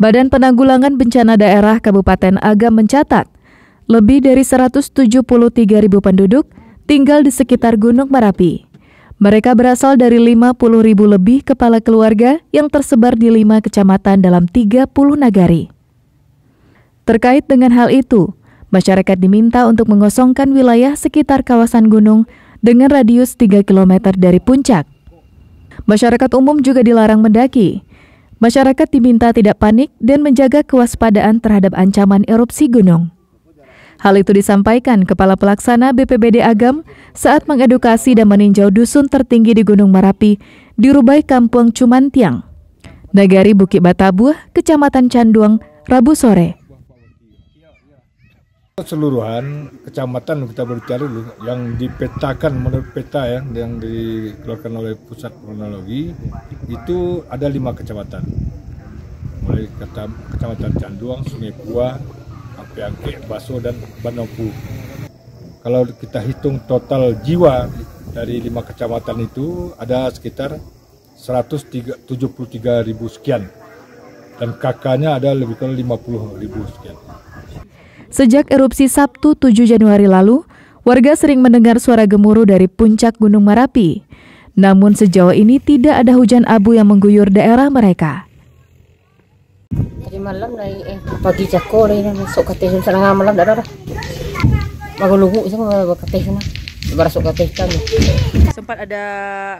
Badan Penanggulangan Bencana Daerah Kabupaten Agam mencatat, lebih dari 173 ribu penduduk tinggal di sekitar Gunung Merapi. Mereka berasal dari 50 ribu lebih kepala keluarga yang tersebar di lima kecamatan dalam 30 nagari. Terkait dengan hal itu, masyarakat diminta untuk mengosongkan wilayah sekitar kawasan gunung dengan radius 3 km dari puncak Masyarakat umum juga dilarang mendaki. Masyarakat diminta tidak panik dan menjaga kewaspadaan terhadap ancaman erupsi gunung. Hal itu disampaikan Kepala Pelaksana BPBD Agam saat mengedukasi dan meninjau dusun tertinggi di Gunung Merapi di Rubai Kampung Tiang, Nagari Bukit Batabuah, Kecamatan Canduang, Rabu sore. Keseluruhan kecamatan kita berbicara dulu yang dipetakan menurut peta ya yang dikeluarkan oleh pusat kronologi itu ada lima kecamatan mulai kata, kecamatan Canduang, Sungai Pua, Apiangke, Baso dan Banopu. Kalau kita hitung total jiwa dari lima kecamatan itu ada sekitar 173 ribu sekian dan kakaknya ada lebih kurang 50 ribu sekian. Sejak erupsi Sabtu 7 Januari lalu, warga sering mendengar suara gemuruh dari puncak Gunung Merapi. Namun sejauh ini tidak ada hujan abu yang mengguyur daerah mereka. Dari malam dari eh, pagi jago dari masuk ke teh setengah malam dah dah. Bagus lugu semua ke teh sana. Berasuk ke teh kami. Sempat ada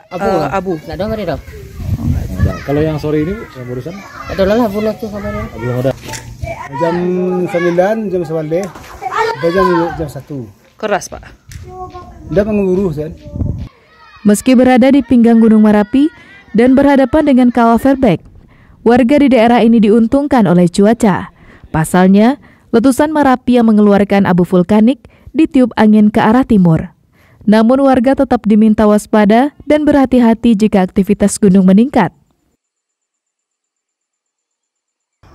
abu. Uh, abu. Tidak ada mari dah. Kalau yang sore ini yang barusan? Ada lah abu lah tu kabarnya. Belum ada jam 9 jam 11 jam jam 1 keras pak tidak mengeluruh kan meski berada di pinggang Gunung Marapi dan berhadapan dengan kawah Fairbank warga di daerah ini diuntungkan oleh cuaca pasalnya letusan Marapi yang mengeluarkan abu vulkanik ditiup angin ke arah timur namun warga tetap diminta waspada dan berhati-hati jika aktivitas gunung meningkat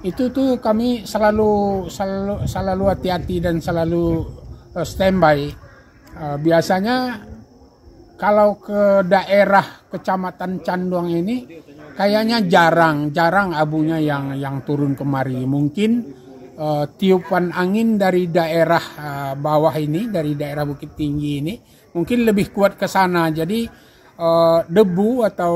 itu tuh kami selalu selalu selalu hati-hati dan selalu uh, standby. Uh, biasanya kalau ke daerah kecamatan Canduang ini kayaknya jarang jarang abunya yang yang turun kemari. Mungkin uh, tiupan angin dari daerah uh, bawah ini dari daerah Bukit Tinggi ini mungkin lebih kuat ke sana. Jadi uh, debu atau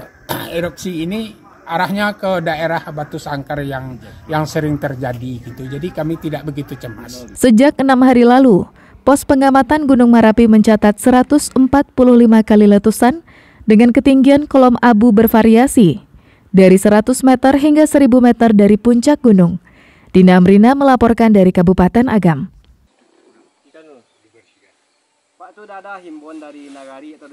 uh, erupsi ini arahnya ke daerah batu sangkar yang yang sering terjadi gitu. Jadi kami tidak begitu cemas. Sejak enam hari lalu, pos pengamatan Gunung Merapi mencatat 145 kali letusan dengan ketinggian kolom abu bervariasi dari 100 meter hingga 1000 meter dari puncak gunung. Dina Amrina melaporkan dari Kabupaten Agam. Pak itu ada himbauan dari Nagari atau